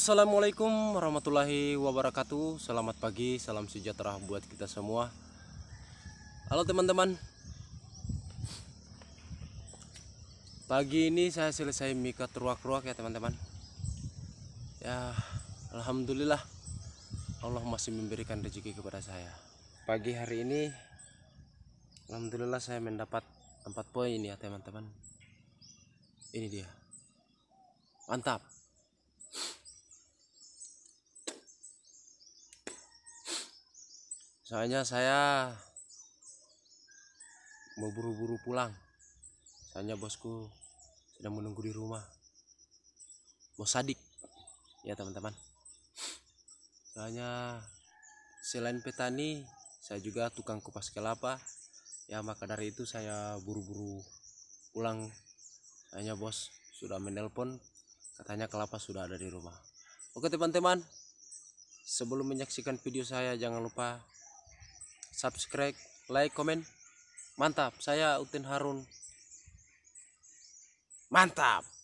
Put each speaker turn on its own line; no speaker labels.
Assalamualaikum warahmatullahi wabarakatuh Selamat pagi, salam sejahtera buat kita semua Halo teman-teman Pagi ini saya selesai mikat ruak-ruak ya teman-teman Ya Alhamdulillah Allah masih memberikan rezeki kepada saya Pagi hari ini Alhamdulillah saya mendapat tempat poin ya teman-teman Ini dia Mantap soalnya saya mau buru-buru pulang soalnya bosku sedang menunggu di rumah bos sadik ya teman-teman soalnya selain petani saya juga tukang kupas kelapa ya maka dari itu saya buru-buru pulang soalnya bos sudah menelpon katanya kelapa sudah ada di rumah oke teman-teman sebelum menyaksikan video saya jangan lupa subscribe, like, komen. Mantap, saya Utin Harun. Mantap.